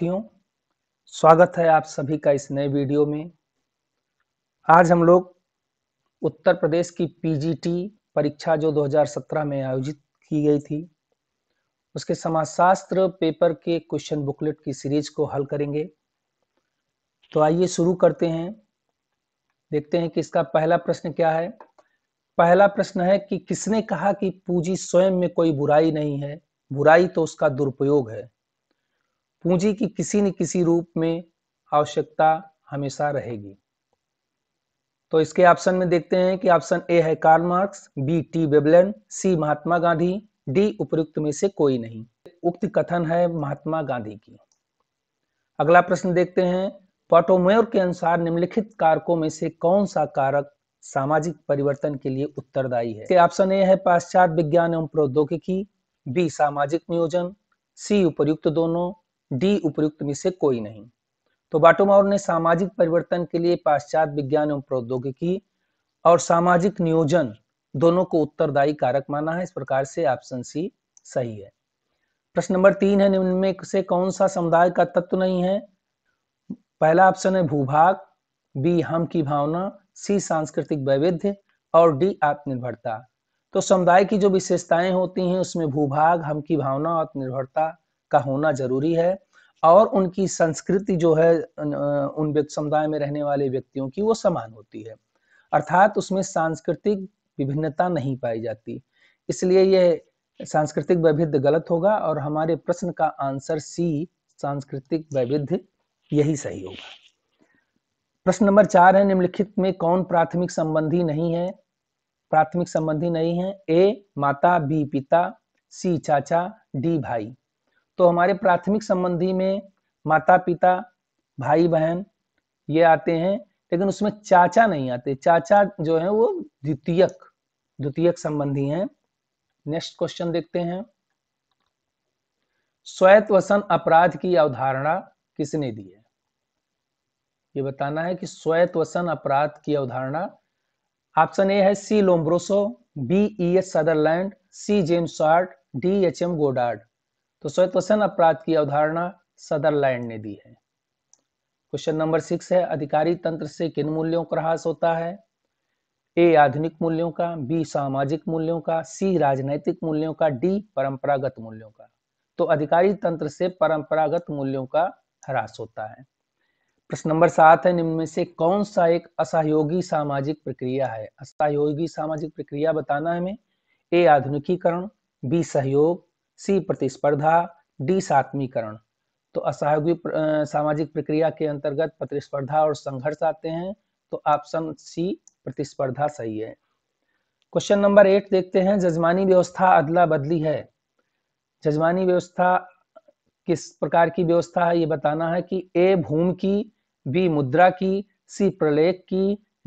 साथियों स्वागत है आप सभी का इस नए वीडियो में आज हम लोग उत्तर प्रदेश की पीजीटी परीक्षा जो 2017 में आयोजित की गई थी उसके समाजशास्त्र पेपर के क्वेश्चन बुकलेट की सीरीज को हल करेंगे तो आइए शुरू करते हैं देखते हैं कि इसका पहला प्रश्न क्या है पहला प्रश्न है कि किसने कहा कि पूंजी स्वयं में कोई बुराई नहीं है बुराई तो उसका दुरुपयोग है पूंजी की किसी न किसी रूप में आवश्यकता हमेशा रहेगी तो इसके ऑप्शन में देखते हैं कि ऑप्शन ए है Karl Marx B T Veblen C Mahatma Gandhi D उपयुक्त में से कोई नहीं उक्त कथन है महात्मा गांधी की अगला प्रश्न देखते हैं पॉटोमेयर के अनुसार निम्नलिखित कारकों में से कौन सा कारक सामाजिक परिवर्तन के लिए उत्तरदायी है ऑप्शन ए है पाश्चात विज्ञान एवं प्रौद्योगिकी बी सामाजिक नियोजन सी उपयुक्त दोनों डी उपयुक्त में से कोई नहीं तो बाटोमाउर ने सामाजिक परिवर्तन के लिए पाश्चात विज्ञान एवं प्रौद्योगिकी और सामाजिक नियोजन दोनों को उत्तरदायी कारक माना है इस प्रकार से ऑप्शन सी सही है प्रश्न नंबर तीन है निम्न में से कौन सा समुदाय का तत्व नहीं है पहला ऑप्शन है भूभाग बी हम की भावना सी सांस्कृतिक वैविध्य और डी आत्मनिर्भरता तो समुदाय की जो विशेषताएं होती हैं उसमें भूभाग हम की भावना आत्मनिर्भरता का होना जरूरी है और उनकी संस्कृति जो है उन समुदाय में रहने वाले व्यक्तियों की वो समान होती है अर्थात उसमें सांस्कृतिक विभिन्नता नहीं पाई जाती इसलिए ये सांस्कृतिक वैविध्य गलत होगा और हमारे प्रश्न का आंसर सी सांस्कृतिक वैविध्य यही सही होगा प्रश्न नंबर चार है निम्नलिखित में कौन प्राथमिक संबंधी नहीं है प्राथमिक संबंधी नहीं है ए माता बी पिता सी चाचा डी भाई तो हमारे प्राथमिक संबंधी में माता पिता भाई बहन ये आते हैं लेकिन उसमें चाचा नहीं आते चाचा जो है वो द्वितीयक द्वितीयक संबंधी हैं नेक्स्ट क्वेश्चन देखते हैं स्वयत वसन अपराध की अवधारणा किसने दी है ये बताना है कि स्वयत वसन अपराध की अवधारणा ऑप्शन ए है C Lombroso B E S Sutherland C James Short D H M Goddard तो स्वयं तो अपराध की अवधारणा सदरलैंड ने दी है क्वेश्चन नंबर सिक्स है अधिकारी तंत्र से किन मूल्यों का ह्रास होता है ए आधुनिक मूल्यों का बी सामाजिक मूल्यों का सी राजनैतिक मूल्यों का डी परंपरागत मूल्यों का तो अधिकारी तंत्र से परंपरागत मूल्यों का ह्रास होता है प्रश्न नंबर सात है निम्न में से कौन सा एक असहयोगी सामाजिक प्रक्रिया है असहयोगी सामाजिक प्रक्रिया बताना है हमें ए आधुनिकीकरण बी सहयोग सी प्रतिस्पर्धा डी सात्मीकरण तो असहयोगी प्र, सामाजिक प्रक्रिया के अंतर्गत प्रतिस्पर्धा और संघर्ष आते हैं तो ऑप्शन सी प्रतिस्पर्धा सही है क्वेश्चन नंबर एट देखते हैं जजमानी व्यवस्था अदला बदली है जजमानी व्यवस्था किस प्रकार की व्यवस्था है ये बताना है कि ए भूमि की बी मुद्रा की सी प्रलेख की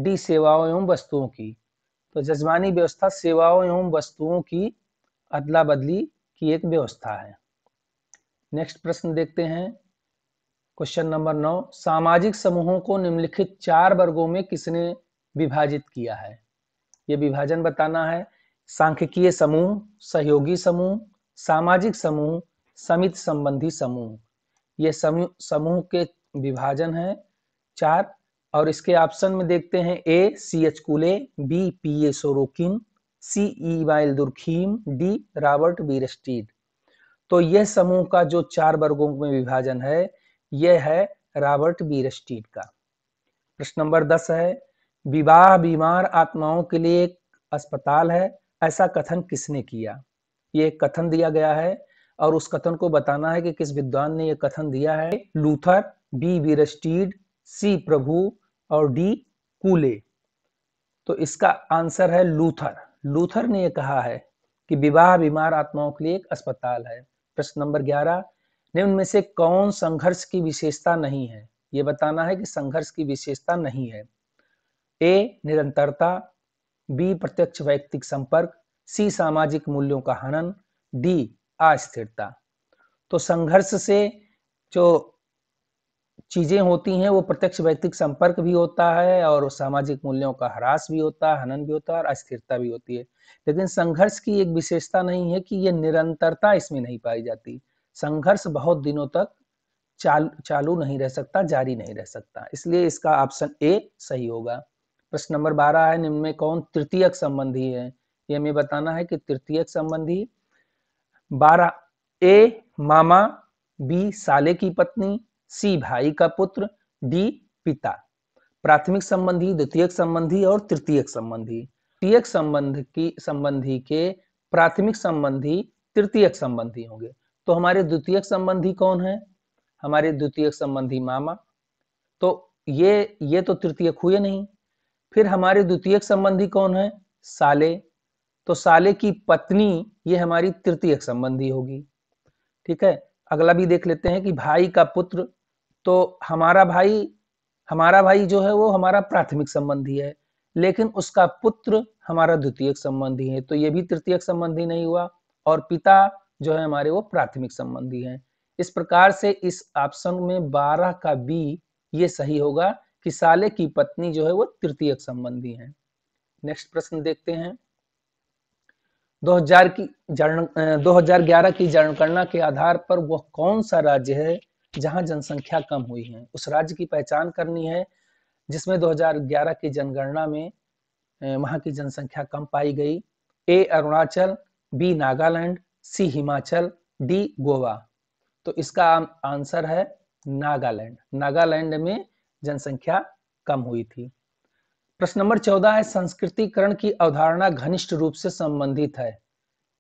डी सेवाओं एवं वस्तुओं की तो जजमानी व्यवस्था सेवाओं एवं वस्तुओं की अदला बदली की एक व्यवस्था है नेक्स्ट प्रश्न देखते हैं क्वेश्चन नंबर नौ सामाजिक समूहों को निम्नलिखित चार वर्गों में किसने विभाजित किया है ये विभाजन बताना है सांख्यिकीय समूह सहयोगी समूह सामाजिक समूह समित संबंधी समूह ये समूह समूह के विभाजन है चार और इसके ऑप्शन में देखते हैं A C H Cooley B P A Sorokin C Emile Durkheim D Robert Bierstedt तो यह समूह का जो चार वर्गों में विभाजन है यह है रॉबर्ट बीरस्टीड का प्रश्न नंबर दस है विवाह बीमार आत्माओं के लिए एक अस्पताल है ऐसा कथन किसने किया ये कथन दिया गया है और उस कथन को बताना है कि किस विद्वान ने यह कथन दिया है लूथर बी बीरस्टीड सी प्रभु और डी कूले तो इसका आंसर है लूथर लूथर ने यह कहा है कि विवाह बीमार आत्माओं के लिए एक अस्पताल है प्रश्न नंबर ग्यारह ने उनमें से कौन संघर्ष की विशेषता नहीं है ये बताना है कि संघर्ष की विशेषता नहीं है ए निरंतरता बी प्रत्यक्ष वैयक्तिक संपर्क सी सामाजिक मूल्यों का हनन डी अस्थिरता तो संघर्ष से जो चीजें होती हैं वो प्रत्यक्ष व्यक्तिक संपर्क भी होता है और सामाजिक मूल्यों का ह्रास भी होता है हनन भी होता है और अस्थिरता भी होती है लेकिन संघर्ष की एक विशेषता नहीं है कि ये निरंतरता इसमें नहीं पाई जाती संघर्ष बहुत दिनों तक चाल चालू नहीं रह सकता जारी नहीं रह सकता इसलिए इसका ऑप्शन ए सही होगा प्रश्न नंबर बारह है निम्न में कौन तृतीय संबंधी है ये हमें बताना है कि तृतीयक संबंधी बारह ए मामा बी साले की पत्नी सी भाई का पुत्र डी पिता प्राथमिक संबंधी द्वितीयक संबंधी और तृतीयक संबंधी तृतीयक संबंध की संबंधी के प्राथमिक संबंधी तृतीयक संबंधी होंगे तो हमारे द्वितीयक संबंधी कौन है हमारे द्वितीयक संबंधी मामा तो ये ये तो तृतीयक हुए नहीं फिर हमारे द्वितीयक संबंधी कौन है साले तो साले की पत्नी ये हमारी तृतीयक संबंधी होगी ठीक है अगला भी देख लेते हैं कि भाई का पुत्र तो हमारा भाई हमारा भाई जो है वो हमारा प्राथमिक संबंधी है लेकिन उसका पुत्र हमारा द्वितीय संबंधी है तो ये भी तृतीय संबंधी नहीं हुआ और पिता जो है हमारे वो प्राथमिक संबंधी है इस प्रकार से इस ऑप्शन में बारह का बी ये सही होगा कि साले की पत्नी जो है वो तृतीय संबंधी है नेक्स्ट प्रश्न देखते हैं 2000 की जन 2011 की जनगणना के आधार पर वह कौन सा राज्य है जहां जनसंख्या कम हुई है उस राज्य की पहचान करनी है जिसमें 2011 की जनगणना में वहां की जनसंख्या कम पाई गई A Arunachal B Nagaland C Himachal D Goa तो इसका आंसर है नागालैंड नागालैंड में जनसंख्या कम हुई थी प्रश्न नंबर चौदह है संस्कृतिकरण की अवधारणा घनिष्ठ रूप से संबंधित है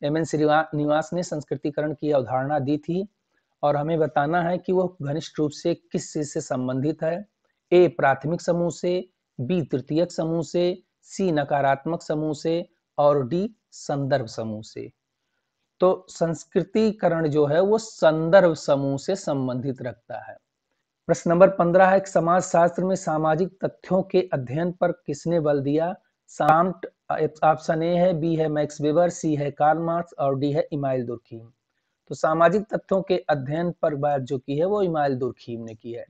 एम एन श्रीनिवास ने संस्कृतिकरण की अवधारणा दी थी और हमें बताना है कि वह घनिष्ठ रूप से किस चीज से संबंधित है ए प्राथमिक समूह से बी तृतीयक समूह से सी नकारात्मक समूह से और डी संदर्भ समूह से तो संस्कृतिकरण जो है वो संदर्भ समूह से संबंधित रखता है प्रश्न नंबर पंद्रह है समाज शास्त्र में सामाजिक तथ्यों के अध्ययन पर किसने बल दिया ऑप्शन ए है बी है मैक्स वेबर सी है कार्ल मार्क्स और डी है इमाइल दुर्खीम तो सामाजिक तथ्यों के अध्ययन पर बात जो की है वो इमाल दुरखीम ने की है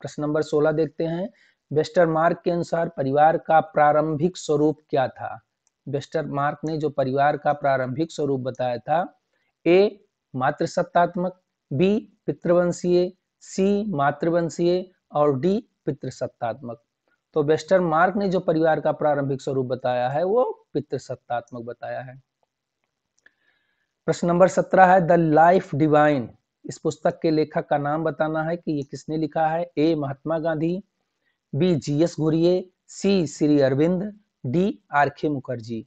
प्रश्न नंबर सोलह देखते हैं मार्क के अनुसार परिवार का प्रारंभिक स्वरूप क्या था मार्क ने जो परिवार का प्रारंभिक स्वरूप बताया था ए मातृसत्तात्मक बी पितृवंशीय सी मातृवंशीय और डी पितृसत्तात्मक तो मार्क ने जो परिवार का प्रारंभिक स्वरूप बताया है वो पितृसत्तात्मक बताया है प्रश्न नंबर सत्रह है द लाइफ डिवाइन इस पुस्तक के लेखक का नाम बताना है कि ये किसने लिखा है A Mahatma Gandhi B G S Ghurye C Shri Aurobindo D R K Mukherjee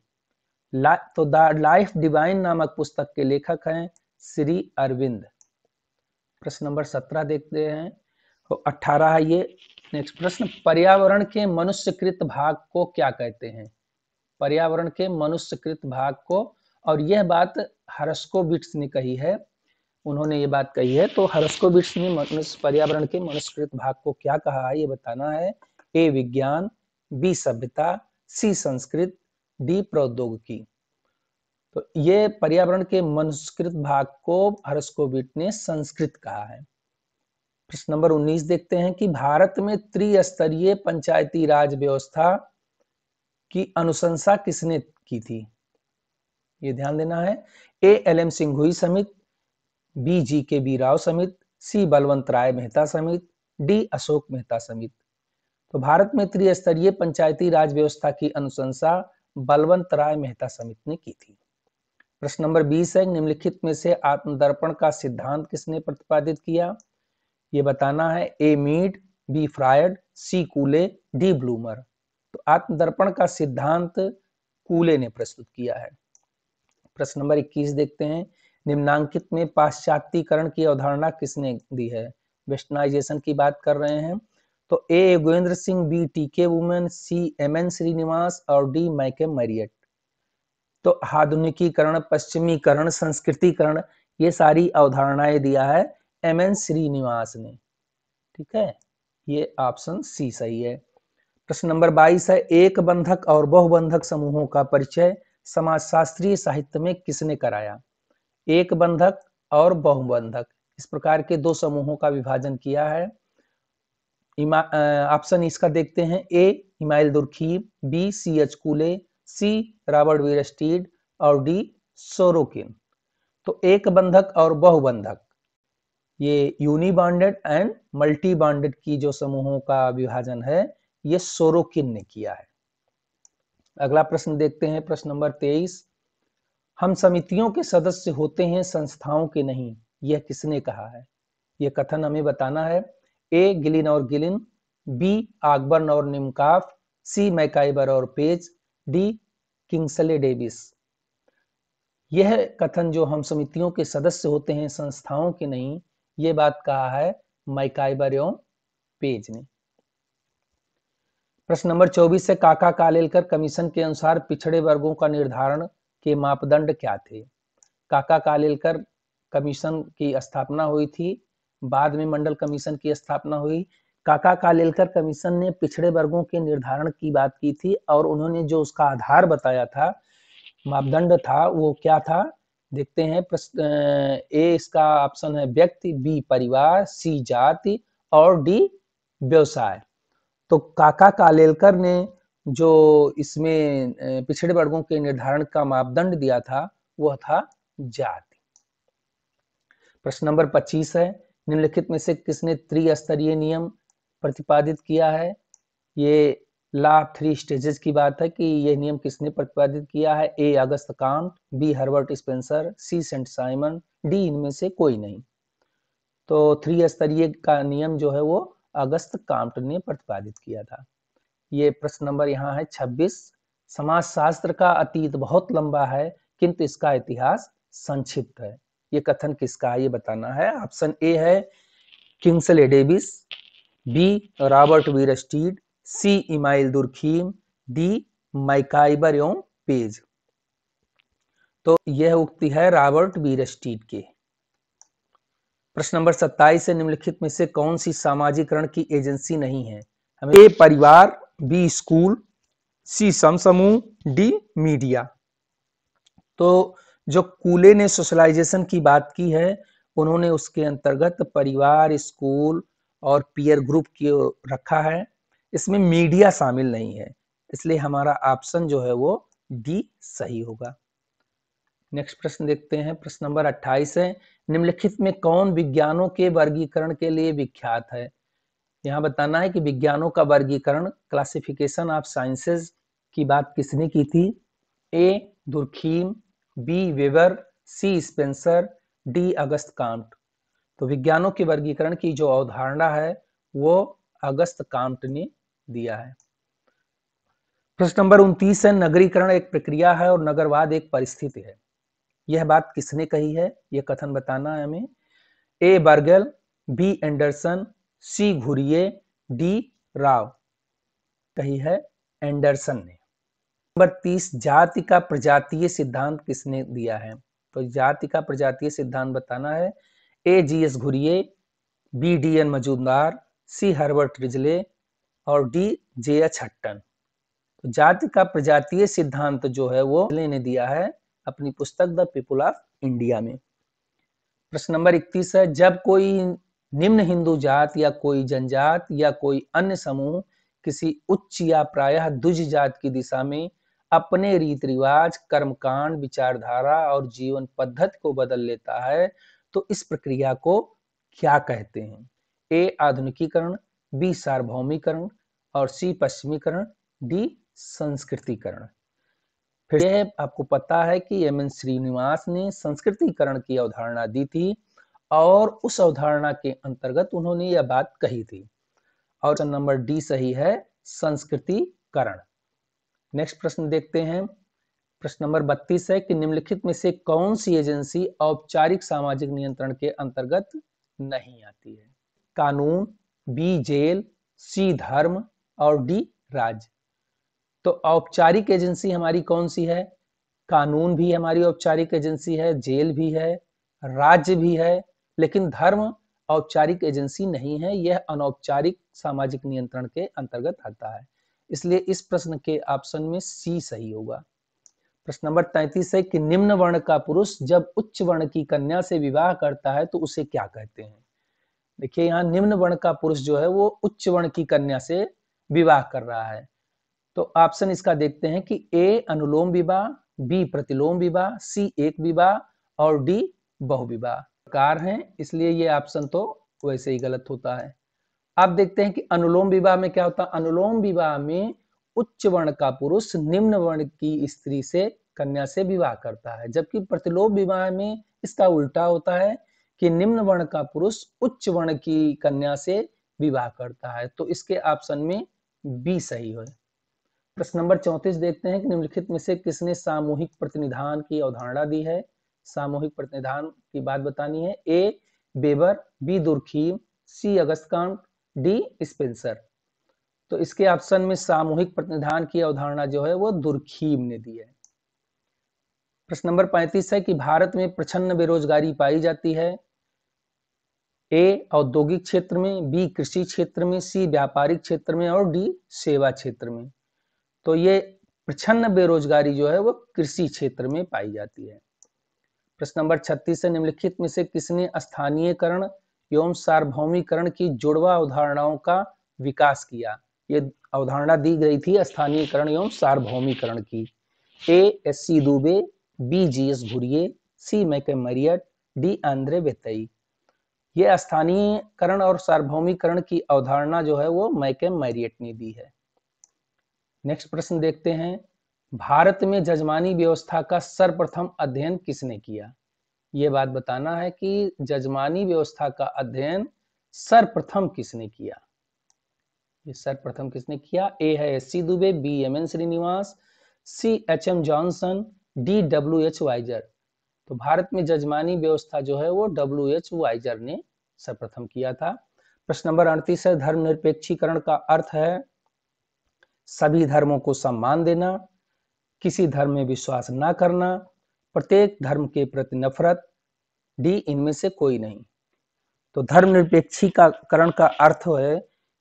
तो द लाइफ डिवाइन नामक पुस्तक के लेखक हैं श्री अरविंद प्रश्न नंबर सत्रह देखते हैं तो अठारह है ये नेक्स्ट प्रश्न पर्यावरण के मनुष्यकृत भाग को क्या कहते हैं पर्यावरण के मनुष्यकृत भाग को और यह बात हरस्कोबिट्स ने कही है उन्होंने ये बात कही है तो हरस्कोबिट्स ने पर्यावरण के मनुष्यकृत भाग को क्या कहा है ये बताना है ए विज्ञान बी सभ्यता सी संस्कृत डी प्रौद्योगिकी तो ये पर्यावरण के मनुष्यकृत भाग को हरस्कोबिट ने संस्कृत कहा है प्रश्न नंबर 19 देखते हैं कि भारत में त्रिस्तरीय पंचायती राज व्यवस्था की अनुशंसा किसने की थी ये ध्यान देना है ए एल एम सिंघुई समित B G K B Rao समित सी बलवंत राय मेहता समित डी अशोक मेहता समित तो भारत में त्रिस्तरीय पंचायती राज व्यवस्था की अनुशंसा बलवंत राय मेहता समित ने की थी प्रश्न नंबर बीस है निम्नलिखित में से आत्मदर्पण का सिद्धांत किसने प्रतिपादित किया ये बताना है A Mead B Freud C Cooley D Blumer तो आत्मदर्पण का सिद्धांत कूले ने प्रस्तुत किया है प्रश्न नंबर 21 देखते हैं निम्नांकित में पाश्चात्यकरण की अवधारणा किसने दी है वेस्टर्नाइजेशन की बात कर रहे हैं तो A Yogendra Singh B T K Oommen C M N Srinivas और डी माइके मैरियट तो आधुनिकीकरण पश्चिमीकरण संस्कृतिकरण ये सारी अवधारणाएं दिया है एम एन श्रीनिवास ने ठीक है ये ऑप्शन सी सही है प्रश्न नंबर 22 है एक बंधक और बहुबंधक समूहों का परिचय समाजशास्त्रीय साहित्य में किसने कराया एक बंधक और बहुबंधक इस प्रकार के दो समूहों का विभाजन किया है ऑप्शन इसका देखते हैं A Emile Durkheim B C H Cooley C Robert Bierstedt और डी सोरोकिन तो एक बंधक और बहुबंधक ये यूनिबॉन्डेड एंड मल्टी बॉन्डेड की जो समूहों का विभाजन है ये सोरोकिन ने किया है अगला प्रश्न देखते हैं प्रश्न नंबर तेईस हम समितियों के सदस्य होते हैं संस्थाओं के नहीं यह किसने कहा है यह कथन हमें बताना है ए गिलिन और गिलिन बी आकबर्न और निमकाफ सी मैकाइबर और पेज डी किंगसले डेविस यह कथन जो हम समितियों के सदस्य होते हैं संस्थाओं के नहीं ये बात कहा है मैकाइबर एवं पेज ने प्रश्न नंबर 24 से काका कालेलकर कमीशन के अनुसार पिछड़े वर्गों का निर्धारण के मापदंड क्या थे काका कालेलकर कमीशन की स्थापना हुई थी बाद में मंडल कमीशन की स्थापना हुई काका कालेलकर कमीशन ने पिछड़े वर्गों के निर्धारण की बात की थी और उन्होंने जो उसका आधार बताया था मापदंड था वो क्या था देखते हैं प्रश्न ए इसका ऑप्शन है व्यक्ति बी परिवार सी जाति और डी व्यवसाय तो काका कालेलकर ने जो इसमें पिछड़े वर्गों के निर्धारण का मापदंड दिया था वह था जाति प्रश्न नंबर 25 है निम्नलिखित में से किसने त्रिस्तरीय नियम प्रतिपादित किया है ये ला थ्री स्टेजेस की बात है कि यह नियम किसने प्रतिपादित किया है A Auguste Comte B Herbert Spencer C Saint Simon D इनमें से कोई नहीं तो थ्री स्तरीय का नियम जो है वो अगस्त कांट ने प्रतिपादित किया था ये प्रश्न नंबर यहाँ है 26 शास्त्र का अतीत बहुत लंबा है किंतु इसका इतिहास संक्षिप्त है ये कथन किसका है ये बताना है ऑप्शन ए है Kingsley Davis B Robert Bierstedt C Emile Durkheim D MacIver एवं पेज तो यह उक्ति है रॉबर्ट वीर स्टीड की प्रश्न नंबर सत्ताईस है निम्नलिखित में से कौन सी सामाजिकरण की एजेंसी नहीं है ए परिवार बी स्कूल सी समूह डी मीडिया तो जो कूले ने सोशलाइजेशन की बात की है उन्होंने उसके अंतर्गत परिवार स्कूल और पीयर ग्रुप की रखा है इसमें मीडिया शामिल नहीं है इसलिए हमारा ऑप्शन जो है वो डी सही होगा नेक्स्ट प्रश्न देखते हैं प्रश्न नंबर 28 है निम्नलिखित में कौन विज्ञानों के वर्गीकरण के लिए विख्यात है यहाँ बताना है कि विज्ञानों का वर्गीकरण क्लासिफिकेशन ऑफ साइंसेज की बात किसने की थी A Durkheim B Weber C Spencer D Auguste Comte तो विज्ञानों के वर्गीकरण की जो अवधारणा है वो अगस्त कांट ने दिया है प्रश्न नंबर उनतीस है नगरीकरण एक प्रक्रिया है और नगरवाद एक परिस्थिति है यह बात किसने कही है यह कथन बताना है हमें A Bergel B Anderson C Ghurye D Rao कही है एंडरसन ने नंबर तीस जाति का प्रजातीय सिद्धांत किसने दिया है तो जाति का प्रजातीय सिद्धांत बताना है A G S Ghurye B D N Majumdar C Herbert Risley और डी जे एच हट्टन तो जाति का प्रजातीय सिद्धांत जो है वो ने दिया है अपनी पुस्तक द पीपुल ऑफ इंडिया में प्रश्न नंबर इकतीस है जब कोई निम्न हिंदू जात या कोई जनजात या कोई अन्य समूह किसी उच्च या प्रायः दुज जात की दिशा में अपने रीति रिवाज कर्मकांड विचारधारा और जीवन पद्धति को बदल लेता है तो इस प्रक्रिया को क्या कहते हैं ए आधुनिकीकरण बी सार्वभौमिकरण और सी पश्चिमीकरण डी संस्कृतिकरण फिर यह आपको पता है कि एम एन श्रीनिवास ने संस्कृतिकरण की अवधारणा दी थी और उस अवधारणा के अंतर्गत उन्होंने यह बात कही थी और नंबर डी सही है संस्कृतिकरण नेक्स्ट प्रश्न देखते हैं प्रश्न नंबर बत्तीस है कि निम्नलिखित में से कौन सी एजेंसी औपचारिक सामाजिक नियंत्रण के अंतर्गत नहीं आती है कानून बी जेल सी धर्म और डी राज्य तो औपचारिक एजेंसी हमारी कौन सी है कानून भी हमारी औपचारिक एजेंसी है जेल भी है राज्य भी है लेकिन धर्म औपचारिक एजेंसी नहीं है यह अनौपचारिक सामाजिक नियंत्रण के अंतर्गत आता है इसलिए इस प्रश्न के ऑप्शन में सी सही होगा प्रश्न नंबर तैतीस है कि निम्न वर्ण का पुरुष जब उच्च वर्ण की कन्या से विवाह करता है तो उसे क्या कहते हैं देखिए यहाँ निम्न वर्ण का पुरुष जो है वो उच्च वर्ण की कन्या से विवाह कर रहा है तो ऑप्शन इसका देखते हैं कि ए अनुलोम विवाह बी प्रतिलोम विवाह सी एक विवाह और डी बहुविवाह प्रकार हैं इसलिए ये ऑप्शन तो वैसे ही गलत होता है अब देखते हैं कि अनुलोम विवाह में क्या होता है अनुलोम विवाह में उच्च वर्ण का पुरुष निम्न वर्ण की स्त्री से कन्या से विवाह करता है जबकि प्रतिलोम विवाह में इसका उल्टा होता है कि निम्न वर्ण का पुरुष उच्च वर्ण की कन्या से विवाह करता है तो इसके ऑप्शन में बी सही है प्रश्न नंबर चौंतीस देखते हैं कि निम्नलिखित में से किसने सामूहिक प्रतिनिधान की अवधारणा दी है सामूहिक प्रतिनिधान की बात बतानी है A Weber B Durkheim C Auguste D Spencer तो इसके ऑप्शन में सामूहिक प्रतिनिधान की अवधारणा जो है वो दुर्खीम ने दी है प्रश्न नंबर पैंतीस है कि भारत में प्रछन्न बेरोजगारी पाई जाती है ए औद्योगिक क्षेत्र में बी कृषि क्षेत्र में सी व्यापारिक क्षेत्र में और डी सेवा क्षेत्र में तो ये प्रचन्न बेरोजगारी जो है वो कृषि क्षेत्र में पाई जाती है प्रश्न नंबर 36 से निम्नलिखित में से किसने स्थानीयकरण एवं सार्वभौमिकरण की जुड़वा अवधारणाओं का विकास किया ये अवधारणा दी गई थी स्थानीयकरण एवं सार्वभौमिकरण की A S C Dube B ji S Ghurye C McKim Marriott D Andre बेतई ये स्थानीयकरण और सार्वभौमिकरण की अवधारणा जो है वो मैके मैरियट ने दी है नेक्स्ट प्रश्न देखते हैं भारत में जजमानी व्यवस्था का सर्वप्रथम अध्ययन किसने किया ये बात बताना है कि जजमानी व्यवस्था का अध्ययन सर्वप्रथम किसने किया ये सर्वप्रथम किसने किया ए है S C Dube B M N Srinivas C H M Johnson D W H Wiser तो भारत में जजमानी व्यवस्था जो है वो डब्ल्यू एच वाइजर ने सर्वप्रथम किया था प्रश्न नंबर अड़तीस है धर्मनिरपेक्षीकरण का अर्थ है सभी धर्मों को सम्मान देना किसी धर्म में विश्वास न करना प्रत्येक धर्म के प्रति नफरत डी इनमें से कोई नहीं तो धर्मनिरपेक्षीकरण का अर्थ है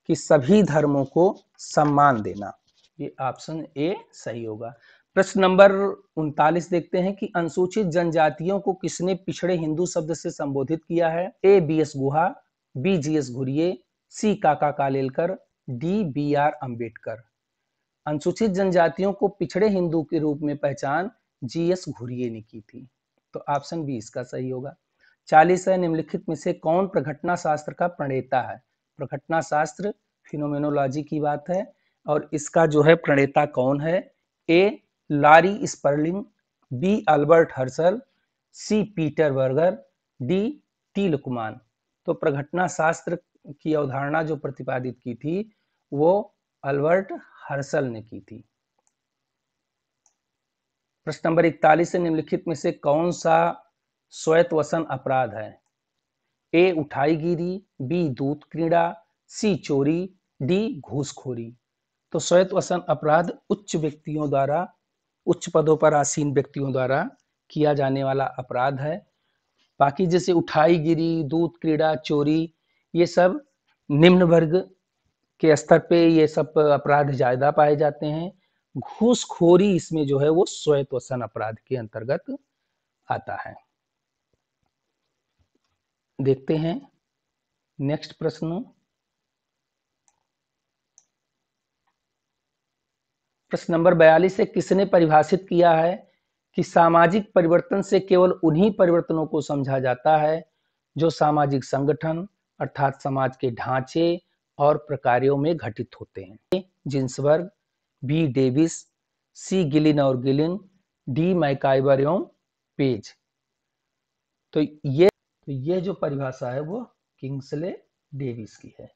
कि सभी धर्मों को सम्मान देना ये ऑप्शन ए सही होगा प्रश्न नंबर उनतालीस देखते हैं कि अनुसूचित जनजातियों को किसने पिछड़े हिंदू शब्द से संबोधित किया है A B S Guha B G S Ghurye C Kaka Kalelkar D B R Ambedkar अनुसूचित जनजातियों को पिछड़े हिंदू के रूप में पहचान जी एस घुरिये ने की थी तो ऑप्शन बी इसका सही होगा चालीस है निम्नलिखित में से कौन प्रघटना शास्त्र का प्रणेता है प्रघटना शास्त्र फिनोमेनोलॉजी की बात है और इसका जो है प्रणेता कौन है A Larry Sperling B Albert Herschel C Peter Berger D टील कुमान तो प्रघटना शास्त्र की अवधारणा जो प्रतिपादित की थी वो अल्बर्ट हर्सल ने की थी प्रश्न नंबर इकतालीस निम्नलिखित में से कौन सा स्वयत वसन अपराध है ए उठाईगिरी बी दूत क्रीड़ा सी चोरी डी घूसखोरी तो स्वयत वसन अपराध उच्च व्यक्तियों द्वारा उच्च पदों पर आसीन व्यक्तियों द्वारा किया जाने वाला अपराध है बाकी जैसे उठाई गिरी दूत क्रीड़ा चोरी ये सब निम्न वर्ग के स्तर पे ये सब अपराध ज्यादा पाए जाते हैं घूसखोरी इसमें जो है वो स्वयत वसन अपराध के अंतर्गत आता है देखते हैं नेक्स्ट प्रश्न प्रश्न नंबर बयालीस से किसने परिभाषित किया है कि सामाजिक परिवर्तन से केवल उन्हीं परिवर्तनों को समझा जाता है जो सामाजिक संगठन अर्थात समाज के ढांचे और प्रकारियों में घटित होते हैं Ginsberg B Davis C Gillin और गिलिन डी माइकाइबर एवं पेज तो ये तो ये जो परिभाषा है वो किंग्सले डेविस की है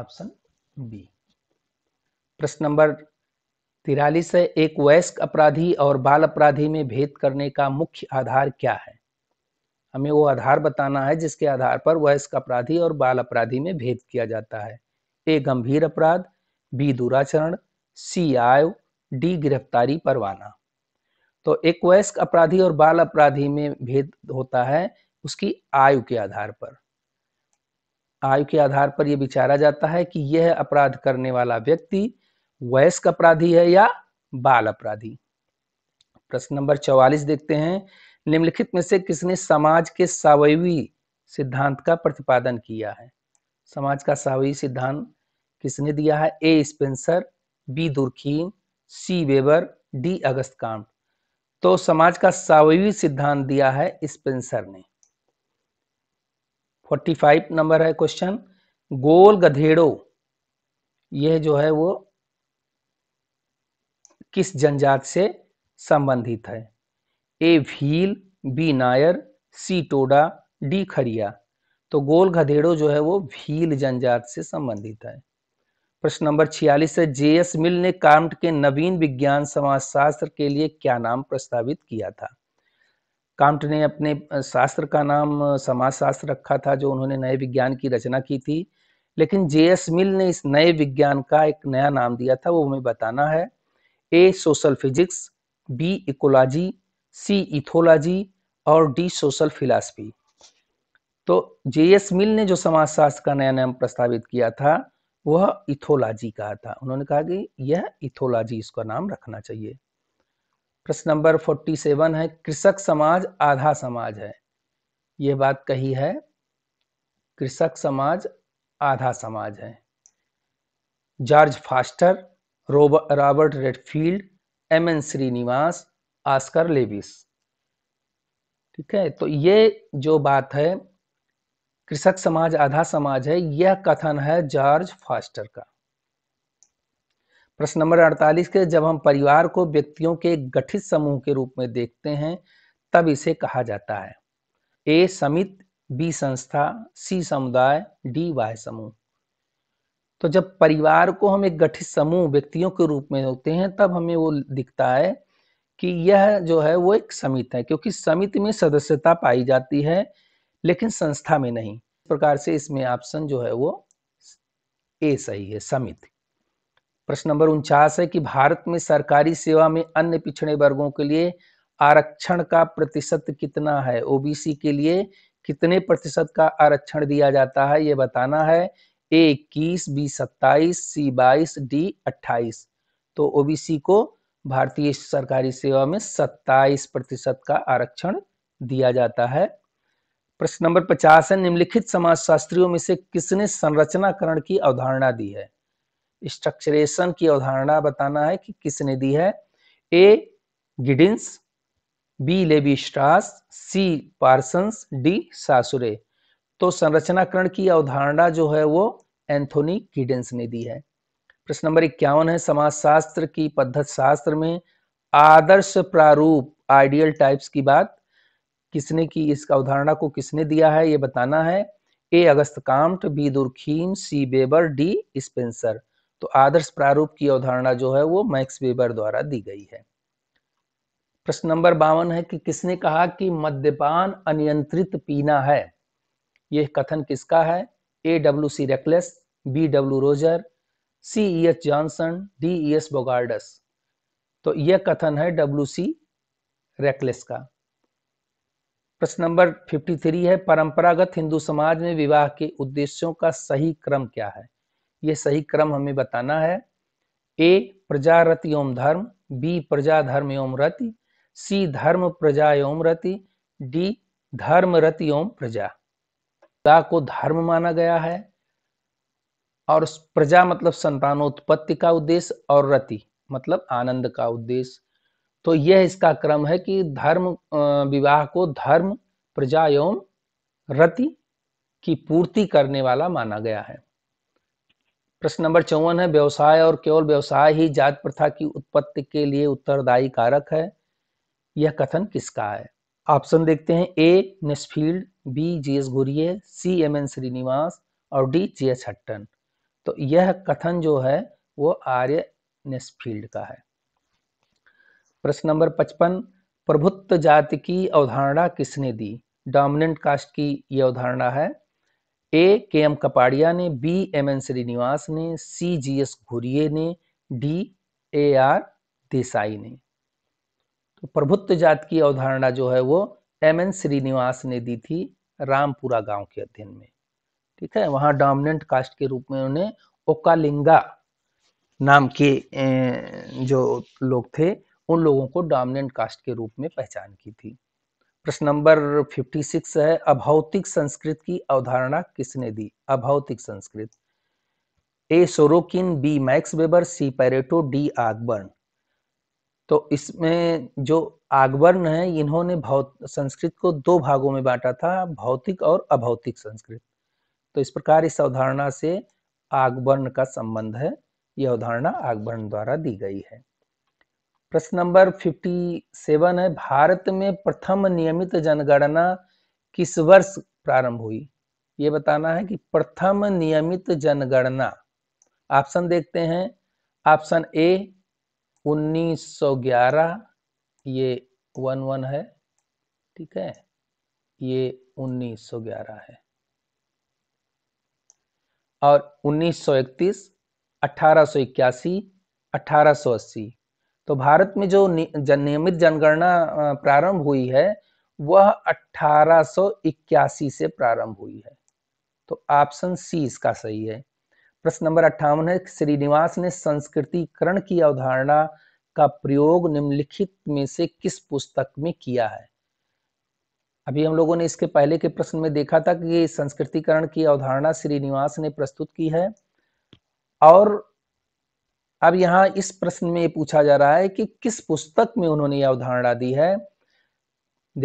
ऑप्शन बी प्रश्न नंबर तिरालीस है एक वयस्क अपराधी और बाल अपराधी में भेद करने का मुख्य आधार क्या है हमें वो आधार बताना है जिसके आधार पर वयस्क अपराधी और बाल अपराधी में भेद किया जाता है ए गंभीर अपराध बी दुराचरण सी आय डी गिरफ्तारी परवाना तो एक वयस्क अपराधी और बाल अपराधी में भेद होता है उसकी आयु के आधार पर आयु के आधार पर यह विचारा जाता है कि यह अपराध करने वाला व्यक्ति वयस्क अपराधी है या बाल अपराधी प्रश्न नंबर चौवालीस देखते हैं निम्नलिखित में से किसने समाज के सावयवी सिद्धांत का प्रतिपादन किया है समाज का सावयवी सिद्धांत किसने दिया है A Spencer B Durkheim C Weber D Auguste Comte तो समाज का सावयवी सिद्धांत दिया है स्पेंसर ने 45 नंबर है क्वेश्चन गोल गधेड़ो यह जो है वो किस जनजात से संबंधित है A Bhil B Nair C Toda D Kharia तो गोल गधेड़ो जो है वो भील जनजात से संबंधित है प्रश्न नंबर छियालीस है जे एस मिल ने काम्ट के नवीन विज्ञान समाज शास्त्र के लिए क्या नाम प्रस्तावित किया था कामट ने अपने शास्त्र का नाम समाज शास्त्र रखा था जो उन्होंने नए विज्ञान की रचना की थी लेकिन जे एस मिल ने इस नए विज्ञान का एक नया नाम दिया था वो हमें बताना है A social physics B ecology C ethology और डी सोशल फिलासफी तो जे एस मिल ने जो समाजशास्त्र का नया नाम प्रस्तावित किया था वह इथोलॉजी कहा था उन्होंने कहा कि यह इथोलॉजी इसका नाम रखना चाहिए प्रश्न नंबर 47 है कृषक समाज आधा समाज है यह बात कही है कृषक समाज आधा समाज है George Foster Robert Redfield M N Srinivas Oscar Lewis ठीक है तो ये जो बात है कृषक समाज आधा समाज है यह कथन है जॉर्ज फास्टर का प्रश्न नंबर 48 के जब हम परिवार को व्यक्तियों के गठित समूह के रूप में देखते हैं तब इसे कहा जाता है ए समित बी संस्था सी समुदाय डी वाह समूह तो जब परिवार को हम एक गठित समूह व्यक्तियों के रूप में होते हैं तब हमें वो दिखता है कि यह जो है वो एक समिति है क्योंकि समिति में सदस्यता पाई जाती है लेकिन संस्था में नहीं प्रकार से इसमें ऑप्शन जो है वो ए सही है समिति प्रश्न नंबर उनचास है कि भारत में सरकारी सेवा में अन्य पिछड़े वर्गों के लिए आरक्षण का प्रतिशत कितना है ओबीसी के लिए कितने प्रतिशत का आरक्षण दिया जाता है ये बताना है ए इक्कीस बी सत्ताईस सी बाईस डी अट्ठाईस तो ओबीसी को भारतीय सरकारी सेवा में 27 प्रतिशत का आरक्षण दिया जाता है प्रश्न नंबर 50 है निम्नलिखित समाजशास्त्रियों में से किसने संरचनाकरण की अवधारणा दी है स्ट्रक्चरेशन की अवधारणा बताना है कि किसने दी है A Giddens B Levi Strauss C Parsons D Saussure तो संरचनाकरण की अवधारणा जो है वो एंथोनी गिडेंस ने दी है प्रश्न नंबर इक्यावन है समाजशास्त्र की पद्धत शास्त्र में आदर्श प्रारूप आइडियल टाइप्स की बात किसने की इसका अवधारणा को किसने दिया है ये बताना है A Auguste Comte B Durkheim C Weber D Spencer तो आदर्श प्रारूप की अवधारणा जो है वो मैक्स वेबर द्वारा दी गई है प्रश्न नंबर बावन है कि किसने कहा कि मद्यपान अनियंत्रित पीना है यह कथन किसका है A W C Reckless B W Roger C E S Johnson D E S Bogardus तो यह कथन है डब्ल्यू सी रेकलेस का प्रश्न नंबर 53 है परंपरागत हिंदू समाज में विवाह के उद्देश्यों का सही क्रम क्या है यह सही क्रम हमें बताना है ए रति ओम धर्म बी प्रजा धर्म ओम रति सी धर्म प्रजा ओम रति डी धर्म रति ओम प्रजा को धर्म माना गया है और प्रजा मतलब संतानोत्पत्ति का उद्देश्य और रति मतलब आनंद का उद्देश्य तो यह इसका क्रम है कि धर्म विवाह को धर्म प्रजा एवं रति की पूर्ति करने वाला माना गया है प्रश्न नंबर चौवन है व्यवसाय और केवल व्यवसाय ही जात प्रथा की उत्पत्ति के लिए उत्तरदायी कारक है यह कथन किसका है ऑप्शन देखते हैं A Nesfield B G S Ghurye C M N Srinivas और डी जी एस हट्टन तो यह कथन जो है वो आर्य नेसफील्ड का है प्रश्न नंबर पचपन प्रभुत्व जाति की अवधारणा किसने दी डोमिनेंट कास्ट की यह अवधारणा है ए के एम कपाड़िया ने बी एम एन श्रीनिवास ने सी जी एस घुरिये ने डी ए आर देसाई ने तो प्रभुत्व जात की अवधारणा जो है वो एम एन श्रीनिवास ने दी थी रामपुरा गांव के अध्ययन में ठीक है वहां डोमिनेंट कास्ट के रूप में उन्होंने ओकालिंगा नाम के जो लोग थे उन लोगों को डोमिनेंट कास्ट के रूप में पहचान की थी प्रश्न नंबर 56 है अभौतिक संस्कृत की अवधारणा किसने दी अभौतिक संस्कृत A Sorokin B Max Weber C Pareto D Ogburn तो इसमें जो आगबर्न है इन्होंने संस्कृत को दो भागों में बांटा था भौतिक और अभौतिक संस्कृत तो इस प्रकार इस अवधारणा से आगवर्ण का संबंध है यह अवधारणा आगवर्ण द्वारा दी गई है प्रश्न नंबर 57 है भारत में प्रथम नियमित जनगणना किस वर्ष प्रारंभ हुई ये बताना है कि प्रथम नियमित जनगणना ऑप्शन देखते हैं ऑप्शन ए 1911 ये वन वन है ठीक है ये 1911 है और 1931, 1881, 1880 तो भारत में जो नियमित जनगणना प्रारंभ हुई है वह 1881 से प्रारंभ हुई है तो ऑप्शन सी इसका सही है प्रश्न नंबर अट्ठावन है श्रीनिवास ने संस्कृतिकरण की अवधारणा का प्रयोग निम्नलिखित में से किस पुस्तक में किया है अभी हम लोगों ने इसके पहले के प्रश्न में देखा था कि संस्कृतिकरण की अवधारणा श्रीनिवास ने प्रस्तुत की है और अब यहाँ इस प्रश्न में पूछा जा रहा है कि किस पुस्तक में उन्होंने यह अवधारणा दी है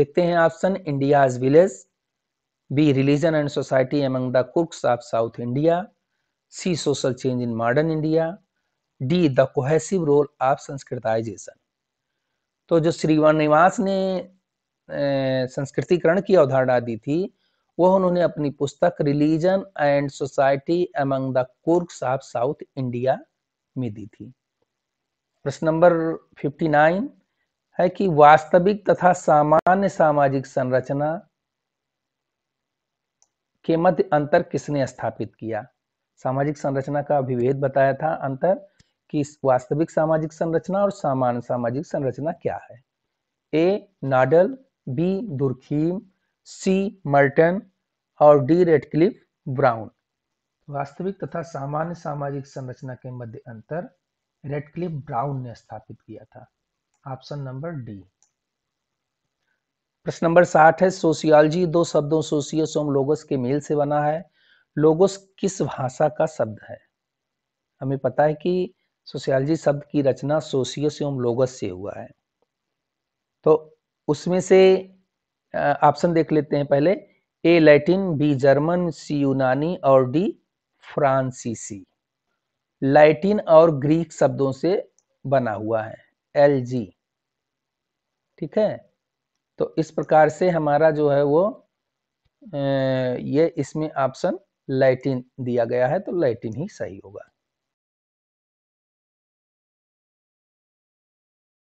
देखते हैं option India village B religion and society among the Coorgs of south India C social change in modern India D the cohesive role of Sanskritisation तो जो श्रीवानिवास ने संस्कृतिकरण की अवधारणा दी थी वह उन्होंने अपनी पुस्तक religion and society among the Coorgs of south India में दी थी प्रश्न नंबर 59 है कि वास्तविक तथा सामान्य सामाजिक संरचना के मध्य अंतर किसने स्थापित किया सामाजिक संरचना का अभिभेद बताया था अंतर कि वास्तविक सामाजिक संरचना और सामान्य सामाजिक संरचना क्या है A Nadel B Durkheim C Merton और डी रेडक्लिफ ब्राउन वास्तविक तथा सामान्य सामाजिक संरचना के मध्य अंतर रेडक्लिफ ब्राउन ने स्थापित किया था ऑप्शन नंबर डी प्रश्न नंबर साठ है सोशियोलॉजी दो शब्दों सोशियस एवं लोगोस के मेल से बना है लोगोस किस भाषा का शब्द है हमें पता है कि सोशियोलॉजी शब्द की रचना सोशियस एवं लोगस से हुआ है तो उसमें से ऑप्शन देख लेते हैं पहले A Latin B German C यूनानी और डी फ्रांसीसी लैटिन और ग्रीक शब्दों से बना हुआ है एल जी ठीक है तो इस प्रकार से हमारा जो है वो ये इसमें ऑप्शन लैटिन दिया गया है तो लैटिन ही सही होगा